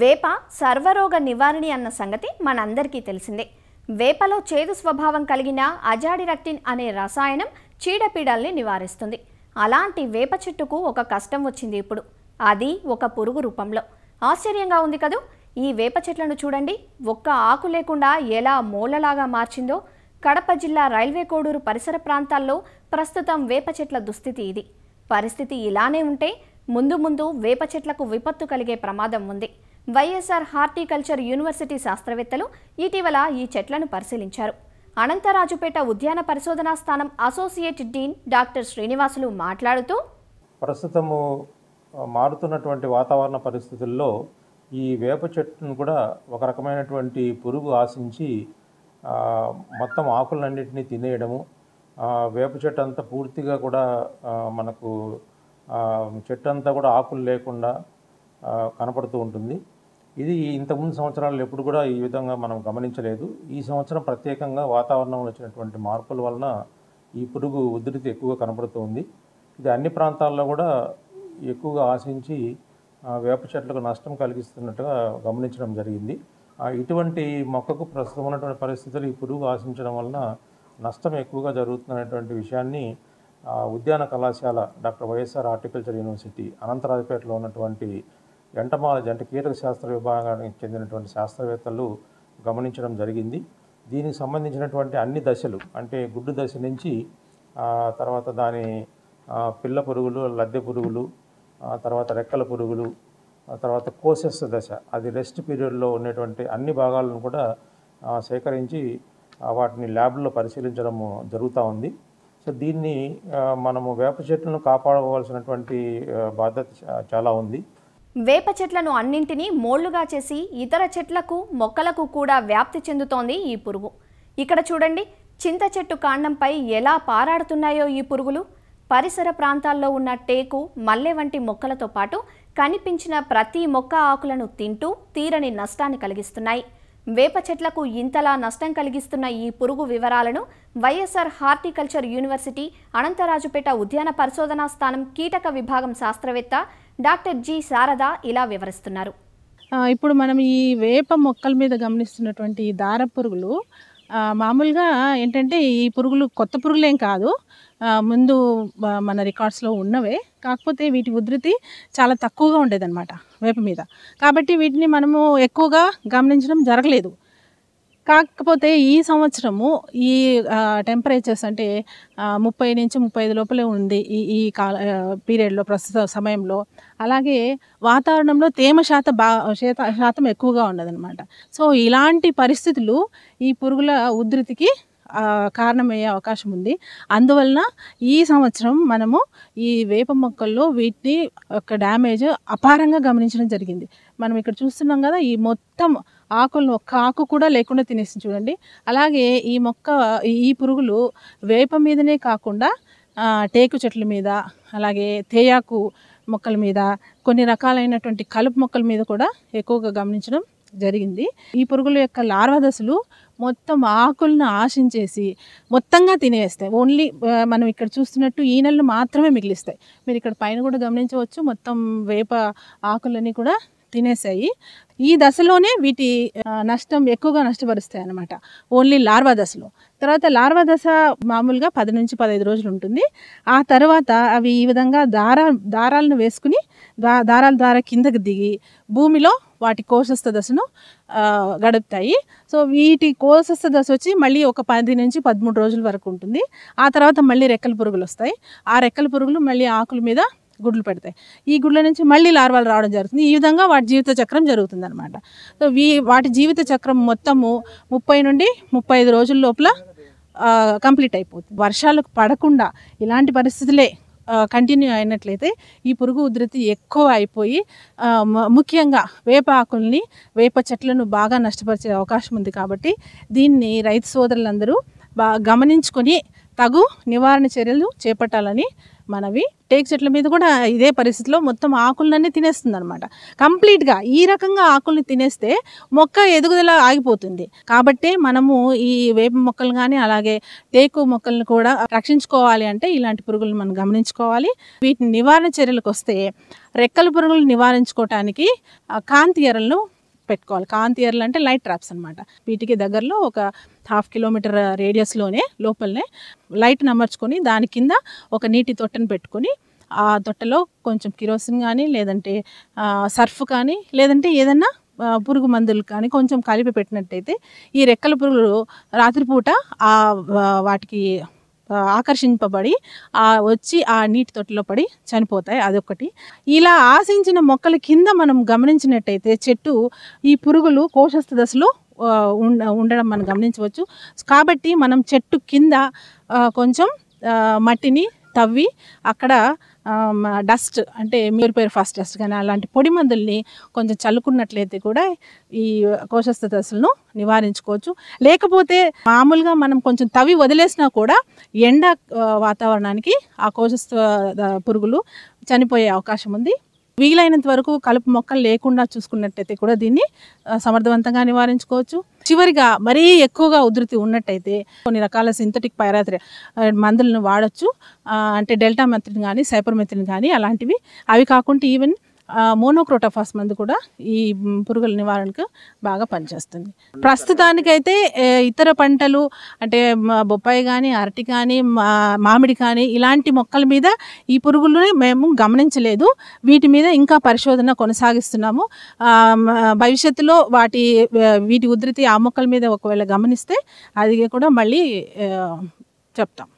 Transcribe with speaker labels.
Speaker 1: వేప సర్వరోగ నివారణి అన్న సంగతి మనందరికీ తెలిసిందే వేపలో చేదు స్వభావం కలిగిన అజాడిరక్టిన్ అనే రసాయనం చీడపీడల్ని నివారిస్తుంది అలాంటి వేప చెట్టుకు ఒక కష్టం వచ్చింది ఇప్పుడు అది ఒక పురుగు రూపంలో ఆశ్చర్యంగా ఉంది కదూ ఈ వేప చెట్లను చూడండి ఒక్క ఆకు లేకుండా ఎలా మూలలాగా మార్చిందో కడప జిల్లా రైల్వే కోడూరు పరిసర ప్రాంతాల్లో ప్రస్తుతం వేప చెట్ల దుస్థితి ఇది పరిస్థితి ఇలానే ఉంటే ముందు ముందు వేప చెట్లకు విపత్తు కలిగే ప్రమాదం ఉంది వైఎస్ఆర్ హార్టికల్చర్ యూనివర్సిటీ శాస్త్రవేత్తలు ఇటీవల ఈ చెట్లను పరిశీలించారు అనంతరాజుపేట ఉద్యాన పరిశోధనా స్థానం అసోసియేట్ డీన్ డాక్టర్ శ్రీనివాసులు మాట్లాడుతూ
Speaker 2: ప్రస్తుతము మారుతున్నటువంటి వాతావరణ పరిస్థితుల్లో ఈ వేప చెట్టును కూడా ఒక రకమైనటువంటి పురుగు ఆశించి మొత్తం ఆకులన్నింటినీ తినేయడము వేప చెట్టు అంతా పూర్తిగా కూడా మనకు చెట్టు అంతా కూడా ఆకులు లేకుండా కనపడుతూ ఉంటుంది ఇది ఇంతకుముందు సంవత్సరాలు ఎప్పుడు కూడా ఈ విధంగా మనం గమనించలేదు ఈ సంవత్సరం ప్రత్యేకంగా వాతావరణంలో వచ్చినటువంటి మార్పుల వలన ఈ పురుగు ఉధృతి ఎక్కువగా కనపడుతుంది ఇది అన్ని ప్రాంతాల్లో కూడా ఎక్కువగా ఆశించి వేప చెట్లకు నష్టం కలిగిస్తున్నట్టుగా గమనించడం జరిగింది ఇటువంటి మొక్కకు ప్రస్తుతం ఉన్నటువంటి పరిస్థితులు ఈ పురుగు ఆశించడం వలన నష్టం ఎక్కువగా జరుగుతున్నటువంటి విషయాన్ని ఉద్యాన కళాశాల డాక్టర్ వైఎస్ఆర్ హార్టికల్చర్ యూనివర్సిటీ అనంతరాజపేటలో ఉన్నటువంటి ఎంటమాల జంట కీటక శాస్త్ర విభాగానికి చెందినటువంటి శాస్త్రవేత్తలు గమనించడం జరిగింది దీనికి సంబంధించినటువంటి అన్ని దశలు అంటే గుడ్డు దశ నుంచి తర్వాత దాని పిల్ల పురుగులు లద్దె పురుగులు తర్వాత రెక్కల పురుగులు తర్వాత కోసెస్ దశ అది రెస్ట్ పీరియడ్లో ఉన్నటువంటి అన్ని భాగాలను కూడా సేకరించి వాటిని ల్యాబ్లో పరిశీలించడం జరుగుతూ ఉంది సో దీన్ని మనము వేప చెట్లను కాపాడుకోవాల్సినటువంటి బాధ్యత చాలా ఉంది
Speaker 1: వేప చెట్లను అన్నింటినీ మోళ్లుగా చేసి ఇతర చెట్లకు మొక్కలకు కూడా వ్యాప్తి చెందుతోంది ఈ పురుగు ఇక్కడ చూడండి చింత చెట్టు కాండంపై ఎలా పారాడుతున్నాయో ఈ పురుగులు పరిసర ప్రాంతాల్లో ఉన్న టేకు మల్లె వంటి మొక్కలతో పాటు కనిపించిన ప్రతి మొక్క ఆకులను తింటూ తీరని నష్టాన్ని కలిగిస్తున్నాయి వేప చెట్లకు ఇంతలా నష్టం కలిగిస్తున్న ఈ పురుగు వివరాలను వైఎస్ఆర్ హార్టికల్చర్ యూనివర్సిటీ అనంతరాజుపేట ఉద్యాన పరిశోధనా స్థానం కీటక విభాగం శాస్త్రవేత్త డాక్టర్ జి శారద ఇలా వివరిస్తున్నారు
Speaker 3: ఇప్పుడు మనం ఈ వేప మొక్కల మీద గమనిస్తున్నటువంటి దార పురుగులు మామూలుగా ఏంటంటే ఈ పురుగులు కొత్త పురుగులేం కాదు ముందు మన రికార్డ్స్లో ఉన్నవే కాకపోతే వీటి ఉధృతి చాలా తక్కువగా ఉండేదన్నమాట వేప మీద కాబట్టి వీటిని మనము ఎక్కువగా గమనించడం జరగలేదు కాకపోతే ఈ సంవత్సరము ఈ టెంపరేచర్స్ అంటే ముప్పై నుంచి ముప్పై ఐదు లోపలే ఉంది ఈ ఈ కాల పీరియడ్లో ప్రస్తుత సమయంలో అలాగే వాతావరణంలో తేమ శాతం బా శాతం ఎక్కువగా ఉన్నదనమాట సో ఇలాంటి పరిస్థితులు ఈ పురుగుల ఉధృతికి కారణమయ్యే అవకాశం ఉంది అందువలన ఈ సంవత్సరం మనము ఈ వేప మొక్కల్లో వీటిని యొక్క డ్యామేజ్ అపారంగా గమనించడం జరిగింది మనం ఇక్కడ చూస్తున్నాం కదా ఈ మొత్తం ఆకులను ఒక్క ఆకు కూడా లేకుండా తినేసి చూడండి అలాగే ఈ మొక్క ఈ పురుగులు వేప మీదనే కాకుండా టేకు చెట్ల మీద అలాగే తేయాకు మొక్కల మీద కొన్ని రకాలైనటువంటి కలుపు మొక్కల మీద కూడా ఎక్కువగా గమనించడం జరిగింది ఈ పురుగుల యొక్క లార్వ దశలు మొత్తం ఆకులను ఆశించేసి మొత్తంగా తినేస్తాయి ఓన్లీ మనం ఇక్కడ చూస్తున్నట్టు ఈనెలను మాత్రమే మిగిలిస్తాయి మీరు ఇక్కడ పైన కూడా గమనించవచ్చు మొత్తం వేప ఆకులన్నీ కూడా తినేసాయి ఈ దశలోనే వీటి నష్టం ఎక్కువగా నష్టపరుస్తాయి అనమాట ఓన్లీ లార్వా దశలో తర్వాత లార్వా దశ మామూలుగా పది నుంచి పదహైదు రోజులు ఉంటుంది ఆ తర్వాత అవి ఈ విధంగా దార దారాలను వేసుకుని దారాల ద్వారా కిందకు దిగి భూమిలో వాటి కోశస్థ దశను గడుపుతాయి సో వీటి కోశస్థ దశ వచ్చి మళ్ళీ ఒక పది నుంచి పదమూడు రోజుల వరకు ఉంటుంది ఆ తర్వాత మళ్ళీ రెక్కల పురుగులు వస్తాయి ఆ రెక్కల పురుగులు మళ్ళీ ఆకుల మీద గుడ్లు పెడతాయి ఈ గుడ్ల నుంచి మళ్ళీ లార్వాలు రావడం జరుగుతుంది ఈ విధంగా వాటి జీవిత చక్రం జరుగుతుంది అనమాట సో వీ వాటి జీవిత చక్రం మొత్తము ముప్పై నుండి ముప్పై ఐదు రోజుల లోపల కంప్లీట్ అయిపోతుంది వర్షాలు పడకుండా ఇలాంటి పరిస్థితులే కంటిన్యూ అయినట్లయితే ఈ పురుగు ఉధృతి ఎక్కువ అయిపోయి ముఖ్యంగా వేప ఆకుల్ని వేప చెట్లను బాగా నష్టపరిచే అవకాశం ఉంది కాబట్టి దీన్ని రైతు సోదరులందరూ బా గమనించుకొని తగు నివారణ చర్యలు చేపట్టాలని మనవి టేక్ చెట్ల మీద కూడా ఇదే పరిస్థితిలో మొత్తం ఆకులన్నీ తినేస్తుంది అనమాట కంప్లీట్గా ఈ రకంగా ఆకుల్ని తినేస్తే మొక్క ఎదుగుదల ఆగిపోతుంది కాబట్టి మనము ఈ వేప మొక్కలు కానీ అలాగే టేకు మొక్కలను కూడా రక్షించుకోవాలి అంటే ఇలాంటి పురుగులను మనం గమనించుకోవాలి వీటిని నివారణ చర్యలకు వస్తే రెక్కల పురుగులు నివారించుకోవటానికి కాంతి ఎరలను పెట్టుకోవాలి కాంతి ఎర్రలు అంటే లైట్ ట్రాప్స్ అనమాట వీటికి దగ్గరలో ఒక హాఫ్ కిలోమీటర్ రేడియస్లోనే లోపలనే లైట్ని అమర్చుకొని దాని కింద ఒక నీటి తొట్టను పెట్టుకొని ఆ తొట్టలో కొంచెం కిరోసిన్ కానీ లేదంటే సర్ఫ్ కానీ లేదంటే ఏదన్నా పురుగు మందులు కానీ కొంచెం కలిపి పెట్టినట్టయితే ఈ రెక్కల పురుగులు రాత్రిపూట వాటికి ఆకర్షింపబడి ఆ వచ్చి ఆ నీటి తొట్టిలో పడి చనిపోతాయి అదొకటి ఇలా ఆశించిన మొక్కల కింద మనం గమనించినట్టయితే చెట్టు ఈ పురుగులు కోశస్థ దశలో ఉండడం మనం గమనించవచ్చు కాబట్టి మనం చెట్టు కింద కొంచెం మట్టిని తవ్వి అక్కడ డస్ట్ అంటే మ్యూరిపైర్ ఫాస్ట్ డస్ట్ కానీ అలాంటి పొడి మందుల్ని కొంచెం చల్లుకున్నట్లయితే కూడా ఈ కోశస్థ దశలను నివారించుకోవచ్చు లేకపోతే మామూలుగా మనం కొంచెం తవి వదిలేసినా కూడా ఎండ వాతావరణానికి ఆ కోశస్థ పురుగులు చనిపోయే అవకాశం ఉంది వీలైనంత వరకు కలుపు మొక్కలు లేకుండా చూసుకున్నట్టయితే కూడా దీన్ని సమర్థవంతంగా నివారించుకోవచ్చు చివరిగా మరీ ఎక్కువగా ఉధృతి ఉన్నట్టయితే కొన్ని రకాల సింథటిక్ పైరాత్రి మందులను వాడచ్చు అంటే డెల్టా మెథిన్ కానీ సైపర్ మెథిన్ కానీ అలాంటివి అవి కాకుండా ఈవెన్ మోనోక్రోటోఫాస్ మందు కూడా ఈ పురుగుల నివారణకు బాగా పనిచేస్తుంది ప్రస్తుతానికైతే ఇతర పంటలు అంటే బొప్పాయి కానీ అరటి కానీ మామిడి కానీ ఇలాంటి మొక్కల మీద ఈ పురుగులని మేము గమనించలేదు వీటి మీద ఇంకా పరిశోధన కొనసాగిస్తున్నాము భవిష్యత్తులో వాటి వీటి ఉధృతి ఆ మొక్కల మీద ఒకవేళ గమనిస్తే అది కూడా మళ్ళీ చెప్తాం